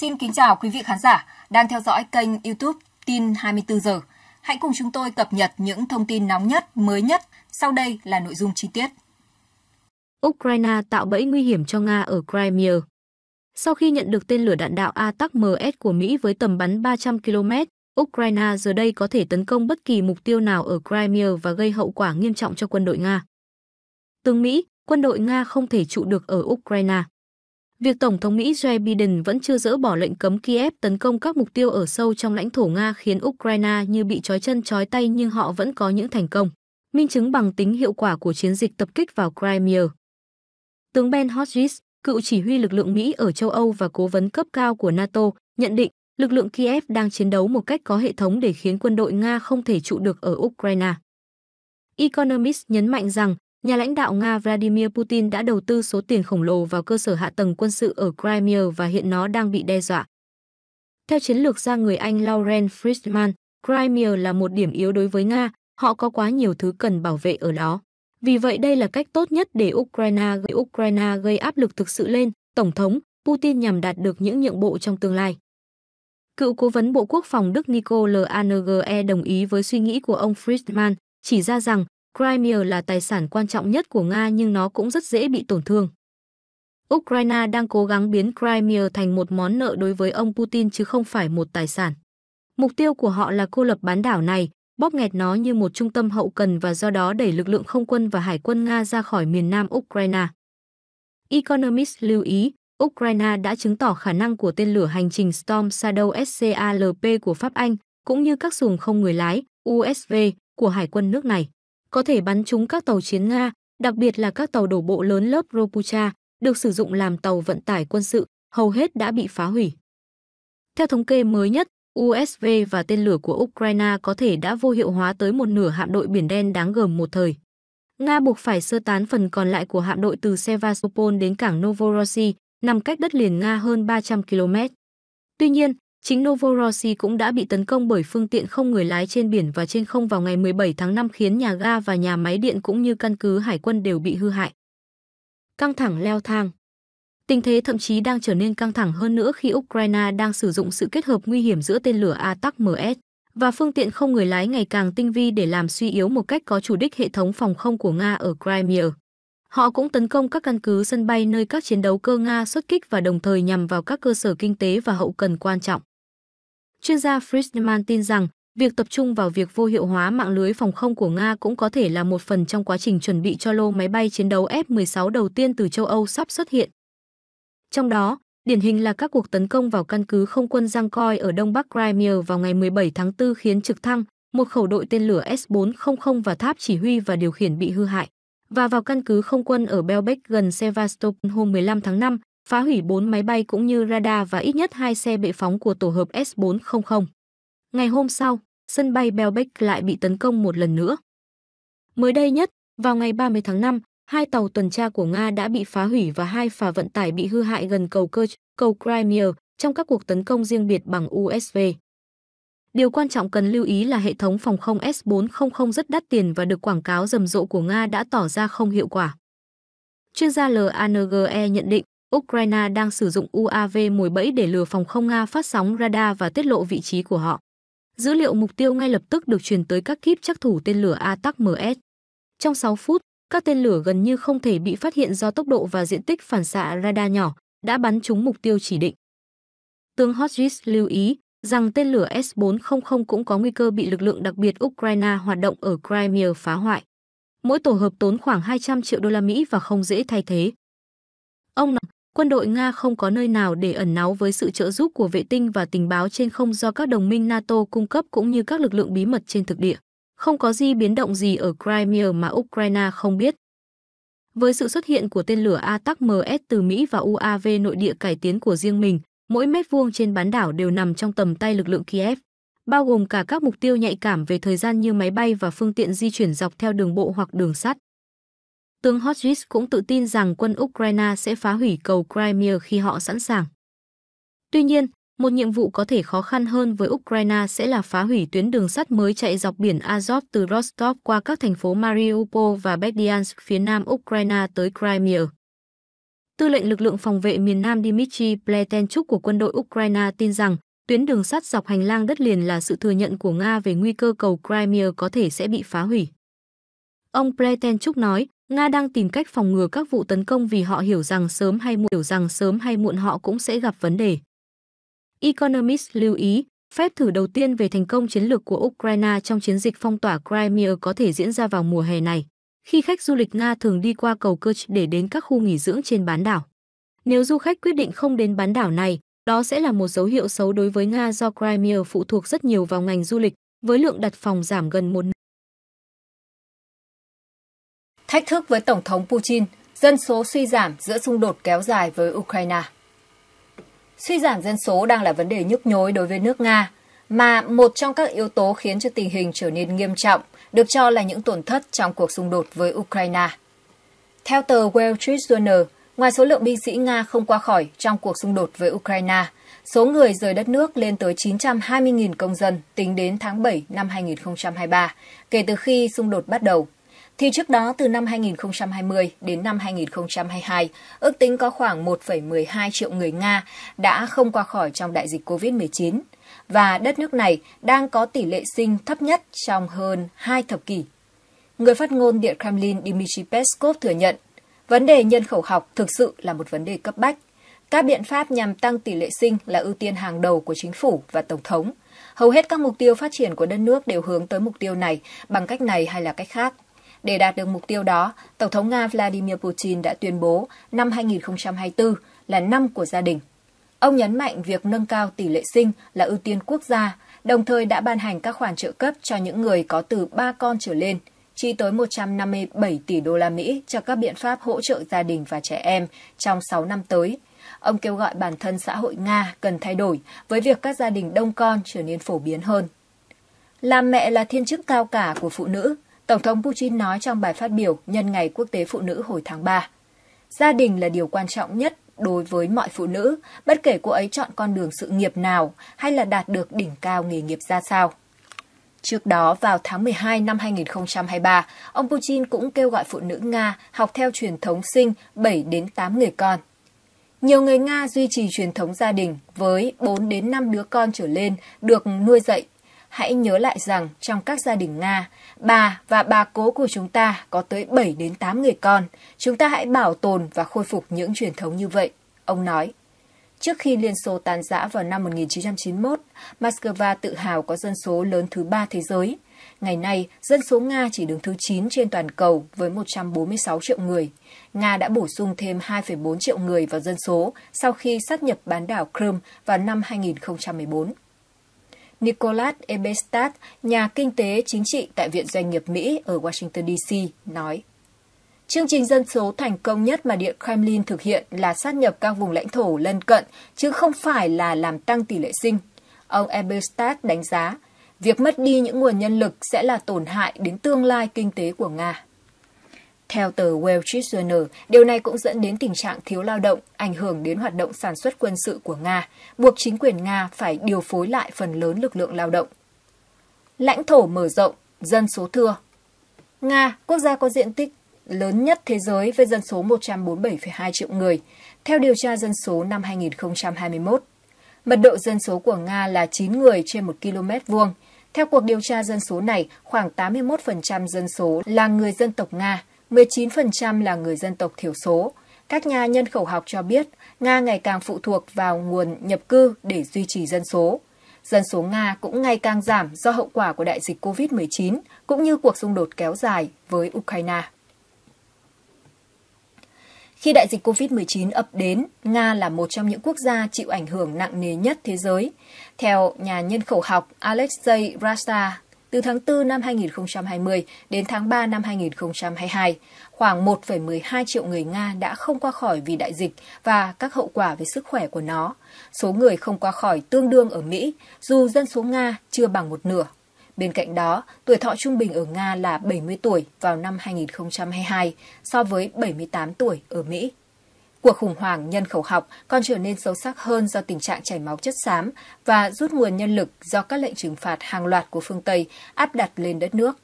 Xin kính chào quý vị khán giả đang theo dõi kênh YouTube Tin 24 giờ. Hãy cùng chúng tôi cập nhật những thông tin nóng nhất, mới nhất. Sau đây là nội dung chi tiết. Ukraine tạo bẫy nguy hiểm cho Nga ở Crimea. Sau khi nhận được tên lửa đạn đạo ATACMS của Mỹ với tầm bắn 300 km, Ukraine giờ đây có thể tấn công bất kỳ mục tiêu nào ở Crimea và gây hậu quả nghiêm trọng cho quân đội Nga. Tướng Mỹ, quân đội Nga không thể trụ được ở Ukraine. Việc Tổng thống Mỹ Joe Biden vẫn chưa dỡ bỏ lệnh cấm Kiev tấn công các mục tiêu ở sâu trong lãnh thổ Nga khiến Ukraine như bị trói chân trói tay nhưng họ vẫn có những thành công, minh chứng bằng tính hiệu quả của chiến dịch tập kích vào Crimea. Tướng Ben Hodges, cựu chỉ huy lực lượng Mỹ ở châu Âu và cố vấn cấp cao của NATO, nhận định lực lượng Kiev đang chiến đấu một cách có hệ thống để khiến quân đội Nga không thể trụ được ở Ukraine. Economist nhấn mạnh rằng nhà lãnh đạo Nga Vladimir Putin đã đầu tư số tiền khổng lồ vào cơ sở hạ tầng quân sự ở Crimea và hiện nó đang bị đe dọa. Theo chiến lược gia người Anh Lauren Friedman, Crimea là một điểm yếu đối với Nga, họ có quá nhiều thứ cần bảo vệ ở đó. Vì vậy đây là cách tốt nhất để Ukraine gây, Ukraine gây áp lực thực sự lên, Tổng thống Putin nhằm đạt được những nhượng bộ trong tương lai. Cựu cố vấn Bộ Quốc phòng Đức Nicole Lange đồng ý với suy nghĩ của ông Friedman, chỉ ra rằng Crimea là tài sản quan trọng nhất của Nga nhưng nó cũng rất dễ bị tổn thương. Ukraine đang cố gắng biến Crimea thành một món nợ đối với ông Putin chứ không phải một tài sản. Mục tiêu của họ là cô lập bán đảo này, bóp nghẹt nó như một trung tâm hậu cần và do đó đẩy lực lượng không quân và hải quân Nga ra khỏi miền nam Ukraine. Economist lưu ý, Ukraine đã chứng tỏ khả năng của tên lửa hành trình Storm Shadow SCALP của Pháp Anh, cũng như các xuồng không người lái USV của hải quân nước này có thể bắn trúng các tàu chiến Nga, đặc biệt là các tàu đổ bộ lớn lớp Ropucha, được sử dụng làm tàu vận tải quân sự, hầu hết đã bị phá hủy. Theo thống kê mới nhất, USV và tên lửa của Ukraine có thể đã vô hiệu hóa tới một nửa hạm đội Biển Đen đáng gờm một thời. Nga buộc phải sơ tán phần còn lại của hạm đội từ Sevastopol đến cảng Novorossi, nằm cách đất liền Nga hơn 300 km. Tuy nhiên, Chính Novorossi cũng đã bị tấn công bởi phương tiện không người lái trên biển và trên không vào ngày 17 tháng 5 khiến nhà ga và nhà máy điện cũng như căn cứ hải quân đều bị hư hại. Căng thẳng leo thang Tình thế thậm chí đang trở nên căng thẳng hơn nữa khi Ukraine đang sử dụng sự kết hợp nguy hiểm giữa tên lửa ATAC-MS và phương tiện không người lái ngày càng tinh vi để làm suy yếu một cách có chủ đích hệ thống phòng không của Nga ở Crimea. Họ cũng tấn công các căn cứ sân bay nơi các chiến đấu cơ Nga xuất kích và đồng thời nhằm vào các cơ sở kinh tế và hậu cần quan trọng. Chuyên gia Friedman tin rằng việc tập trung vào việc vô hiệu hóa mạng lưới phòng không của Nga cũng có thể là một phần trong quá trình chuẩn bị cho lô máy bay chiến đấu F-16 đầu tiên từ châu Âu sắp xuất hiện. Trong đó, điển hình là các cuộc tấn công vào căn cứ không quân Giang ở đông bắc Crimea vào ngày 17 tháng 4 khiến trực thăng, một khẩu đội tên lửa S-400 và tháp chỉ huy và điều khiển bị hư hại, và vào căn cứ không quân ở Belbek gần Sevastopol hôm 15 tháng 5, phá hủy 4 máy bay cũng như radar và ít nhất 2 xe bệ phóng của tổ hợp S-400. Ngày hôm sau, sân bay Belbeck lại bị tấn công một lần nữa. Mới đây nhất, vào ngày 30 tháng 5, hai tàu tuần tra của Nga đã bị phá hủy và hai phà vận tải bị hư hại gần cầu Kerch, cầu Crimea trong các cuộc tấn công riêng biệt bằng USV. Điều quan trọng cần lưu ý là hệ thống phòng không S-400 rất đắt tiền và được quảng cáo rầm rộ của Nga đã tỏ ra không hiệu quả. Chuyên gia LANGE nhận định, Ukraine đang sử dụng UAV mồi bẫy để lừa phòng không Nga phát sóng radar và tiết lộ vị trí của họ. Dữ liệu mục tiêu ngay lập tức được truyền tới các kíp chắc thủ tên lửa ATACMS. Trong 6 phút, các tên lửa gần như không thể bị phát hiện do tốc độ và diện tích phản xạ radar nhỏ đã bắn trúng mục tiêu chỉ định. Tướng Hodges lưu ý rằng tên lửa S-400 cũng có nguy cơ bị lực lượng đặc biệt Ukraine hoạt động ở Crimea phá hoại. Mỗi tổ hợp tốn khoảng 200 triệu đô la Mỹ và không dễ thay thế. Ông nói, quân đội Nga không có nơi nào để ẩn náu với sự trợ giúp của vệ tinh và tình báo trên không do các đồng minh NATO cung cấp cũng như các lực lượng bí mật trên thực địa. Không có gì biến động gì ở Crimea mà Ukraine không biết. Với sự xuất hiện của tên lửa ATACMS từ Mỹ và UAV nội địa cải tiến của riêng mình, mỗi mét vuông trên bán đảo đều nằm trong tầm tay lực lượng Kiev, bao gồm cả các mục tiêu nhạy cảm về thời gian như máy bay và phương tiện di chuyển dọc theo đường bộ hoặc đường sắt. Tướng Hodges cũng tự tin rằng quân Ukraine sẽ phá hủy cầu Crimea khi họ sẵn sàng. Tuy nhiên, một nhiệm vụ có thể khó khăn hơn với Ukraine sẽ là phá hủy tuyến đường sắt mới chạy dọc biển Azov từ Rostov qua các thành phố Mariupol và Berdyansk phía nam Ukraine tới Crimea. Tư lệnh lực lượng phòng vệ miền Nam Dmitry Pletenchuk của quân đội Ukraine tin rằng tuyến đường sắt dọc hành lang đất liền là sự thừa nhận của Nga về nguy cơ cầu Crimea có thể sẽ bị phá hủy. Ông Pletenchuk nói, Nga đang tìm cách phòng ngừa các vụ tấn công vì họ hiểu rằng sớm hay muộn hiểu rằng sớm hay muộn họ cũng sẽ gặp vấn đề. Economist lưu ý, phép thử đầu tiên về thành công chiến lược của Ukraine trong chiến dịch phong tỏa Crimea có thể diễn ra vào mùa hè này, khi khách du lịch Nga thường đi qua cầu Kerch để đến các khu nghỉ dưỡng trên bán đảo. Nếu du khách quyết định không đến bán đảo này, đó sẽ là một dấu hiệu xấu đối với Nga do Crimea phụ thuộc rất nhiều vào ngành du lịch, với lượng đặt phòng giảm gần một thách thức với Tổng thống Putin, dân số suy giảm giữa xung đột kéo dài với Ukraine. Suy giảm dân số đang là vấn đề nhức nhối đối với nước Nga, mà một trong các yếu tố khiến cho tình hình trở nên nghiêm trọng được cho là những tổn thất trong cuộc xung đột với Ukraine. Theo tờ Wall Street Journal, ngoài số lượng binh sĩ Nga không qua khỏi trong cuộc xung đột với Ukraine, số người rời đất nước lên tới 920.000 công dân tính đến tháng 7 năm 2023, kể từ khi xung đột bắt đầu thì trước đó từ năm 2020 đến năm 2022, ước tính có khoảng 1,12 triệu người Nga đã không qua khỏi trong đại dịch COVID-19 và đất nước này đang có tỷ lệ sinh thấp nhất trong hơn hai thập kỷ. Người phát ngôn Điện Kremlin Dmitry Peskov thừa nhận, vấn đề nhân khẩu học thực sự là một vấn đề cấp bách. Các biện pháp nhằm tăng tỷ lệ sinh là ưu tiên hàng đầu của chính phủ và Tổng thống. Hầu hết các mục tiêu phát triển của đất nước đều hướng tới mục tiêu này bằng cách này hay là cách khác. Để đạt được mục tiêu đó, Tổng thống Nga Vladimir Putin đã tuyên bố năm 2024 là năm của gia đình. Ông nhấn mạnh việc nâng cao tỷ lệ sinh là ưu tiên quốc gia, đồng thời đã ban hành các khoản trợ cấp cho những người có từ 3 con trở lên, chi tới 157 tỷ đô la Mỹ cho các biện pháp hỗ trợ gia đình và trẻ em trong 6 năm tới. Ông kêu gọi bản thân xã hội Nga cần thay đổi với việc các gia đình đông con trở nên phổ biến hơn. Làm mẹ là thiên chức cao cả của phụ nữ, Tổng thống Putin nói trong bài phát biểu nhân ngày quốc tế phụ nữ hồi tháng 3. Gia đình là điều quan trọng nhất đối với mọi phụ nữ, bất kể cô ấy chọn con đường sự nghiệp nào hay là đạt được đỉnh cao nghề nghiệp ra sao. Trước đó, vào tháng 12 năm 2023, ông Putin cũng kêu gọi phụ nữ Nga học theo truyền thống sinh 7 đến 8 người con. Nhiều người Nga duy trì truyền thống gia đình với 4 đến 5 đứa con trở lên được nuôi dạy hãy nhớ lại rằng trong các gia đình Nga, bà và bà cố của chúng ta có tới 7 đến 8 người con. Chúng ta hãy bảo tồn và khôi phục những truyền thống như vậy, ông nói. Trước khi Liên Xô tan rã vào năm 1991, Moscow tự hào có dân số lớn thứ ba thế giới. Ngày nay, dân số Nga chỉ đứng thứ 9 trên toàn cầu với 146 triệu người. Nga đã bổ sung thêm 2,4 triệu người vào dân số sau khi sát nhập bán đảo Crimea vào năm 2014. Nicholas Ebestad, nhà kinh tế chính trị tại Viện Doanh nghiệp Mỹ ở Washington, D.C., nói. Chương trình dân số thành công nhất mà Điện Kremlin thực hiện là sát nhập các vùng lãnh thổ lân cận, chứ không phải là làm tăng tỷ lệ sinh. Ông Eberstadt đánh giá, việc mất đi những nguồn nhân lực sẽ là tổn hại đến tương lai kinh tế của Nga. Theo tờ Wall Street Journal, điều này cũng dẫn đến tình trạng thiếu lao động, ảnh hưởng đến hoạt động sản xuất quân sự của Nga, buộc chính quyền Nga phải điều phối lại phần lớn lực lượng lao động. Lãnh thổ mở rộng, dân số thưa Nga, quốc gia có diện tích lớn nhất thế giới với dân số 147,2 triệu người, theo điều tra dân số năm 2021. Mật độ dân số của Nga là 9 người trên 1 km vuông. Theo cuộc điều tra dân số này, khoảng 81% dân số là người dân tộc Nga, 19% là người dân tộc thiểu số. Các nhà nhân khẩu học cho biết, Nga ngày càng phụ thuộc vào nguồn nhập cư để duy trì dân số. Dân số Nga cũng ngày càng giảm do hậu quả của đại dịch COVID-19 cũng như cuộc xung đột kéo dài với Ukraine. Khi đại dịch COVID-19 ập đến, Nga là một trong những quốc gia chịu ảnh hưởng nặng nề nhất thế giới. Theo nhà nhân khẩu học Alexei Rasta, từ tháng 4 năm 2020 đến tháng 3 năm 2022. Khoảng 1,12 triệu người Nga đã không qua khỏi vì đại dịch và các hậu quả về sức khỏe của nó. Số người không qua khỏi tương đương ở Mỹ, dù dân số Nga chưa bằng một nửa. Bên cạnh đó, tuổi thọ trung bình ở Nga là 70 tuổi vào năm 2022 so với 78 tuổi ở Mỹ. Cuộc khủng hoảng nhân khẩu học còn trở nên sâu sắc hơn do tình trạng chảy máu chất xám và rút nguồn nhân lực do các lệnh trừng phạt hàng loạt của phương Tây áp đặt lên đất nước.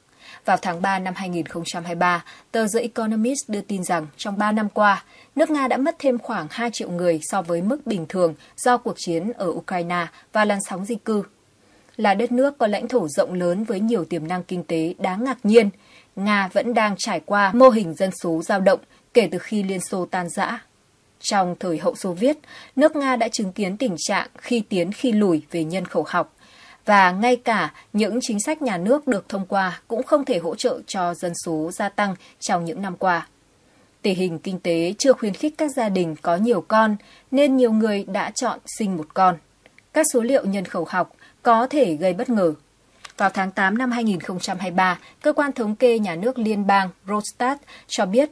Vào tháng 3 năm 2023, tờ The Economist đưa tin rằng trong 3 năm qua, nước Nga đã mất thêm khoảng 2 triệu người so với mức bình thường do cuộc chiến ở Ukraine và làn sóng di cư. Là đất nước có lãnh thổ rộng lớn với nhiều tiềm năng kinh tế đáng ngạc nhiên, Nga vẫn đang trải qua mô hình dân số dao động kể từ khi Liên Xô tan rã trong thời hậu Xô Viết, nước Nga đã chứng kiến tình trạng khi tiến khi lùi về nhân khẩu học. Và ngay cả những chính sách nhà nước được thông qua cũng không thể hỗ trợ cho dân số gia tăng trong những năm qua. Tình hình kinh tế chưa khuyến khích các gia đình có nhiều con nên nhiều người đã chọn sinh một con. Các số liệu nhân khẩu học có thể gây bất ngờ. Vào tháng 8 năm 2023, cơ quan thống kê nhà nước liên bang Rostat cho biết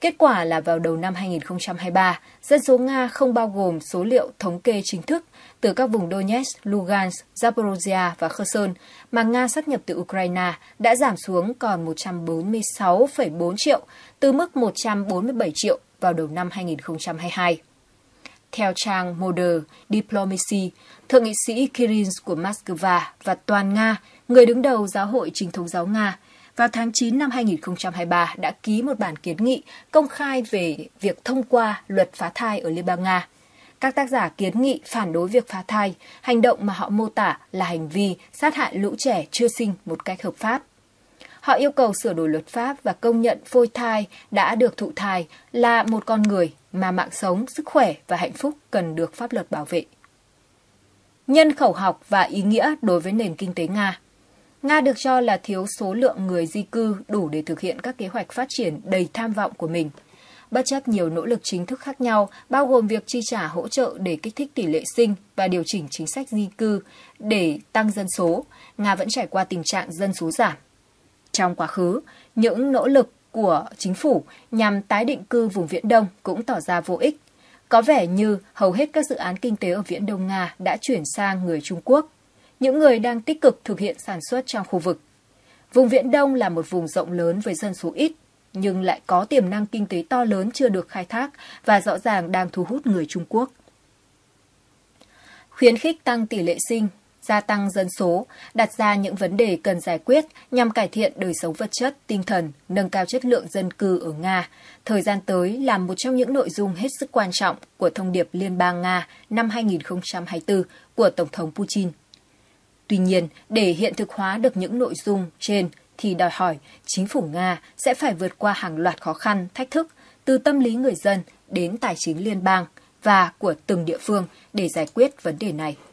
Kết quả là vào đầu năm 2023, dân số Nga không bao gồm số liệu thống kê chính thức từ các vùng Donetsk, Lugansk, Zaporozhia và Kherson mà Nga sát nhập từ Ukraine đã giảm xuống còn 146,4 triệu từ mức 147 triệu vào đầu năm 2022. Theo trang Modern Diplomacy, Thượng nghị sĩ Kirin của Moscow và toàn Nga, người đứng đầu Giáo hội Chính thống giáo Nga, vào tháng 9 năm 2023 đã ký một bản kiến nghị công khai về việc thông qua luật phá thai ở Liên bang Nga. Các tác giả kiến nghị phản đối việc phá thai, hành động mà họ mô tả là hành vi sát hại lũ trẻ chưa sinh một cách hợp pháp. Họ yêu cầu sửa đổi luật pháp và công nhận phôi thai đã được thụ thai là một con người mà mạng sống, sức khỏe và hạnh phúc cần được pháp luật bảo vệ. Nhân khẩu học và ý nghĩa đối với nền kinh tế Nga Nga được cho là thiếu số lượng người di cư đủ để thực hiện các kế hoạch phát triển đầy tham vọng của mình. Bất chấp nhiều nỗ lực chính thức khác nhau, bao gồm việc chi trả hỗ trợ để kích thích tỷ lệ sinh và điều chỉnh chính sách di cư để tăng dân số, Nga vẫn trải qua tình trạng dân số giảm. Trong quá khứ, những nỗ lực của chính phủ nhằm tái định cư vùng Viễn Đông cũng tỏ ra vô ích. Có vẻ như hầu hết các dự án kinh tế ở Viễn Đông Nga đã chuyển sang người Trung Quốc những người đang tích cực thực hiện sản xuất trong khu vực. Vùng Viễn Đông là một vùng rộng lớn với dân số ít, nhưng lại có tiềm năng kinh tế to lớn chưa được khai thác và rõ ràng đang thu hút người Trung Quốc. Khuyến khích tăng tỷ lệ sinh, gia tăng dân số, đặt ra những vấn đề cần giải quyết nhằm cải thiện đời sống vật chất, tinh thần, nâng cao chất lượng dân cư ở Nga, thời gian tới là một trong những nội dung hết sức quan trọng của thông điệp Liên bang Nga năm 2024 của Tổng thống Putin. Tuy nhiên, để hiện thực hóa được những nội dung trên thì đòi hỏi chính phủ Nga sẽ phải vượt qua hàng loạt khó khăn, thách thức từ tâm lý người dân đến tài chính liên bang và của từng địa phương để giải quyết vấn đề này.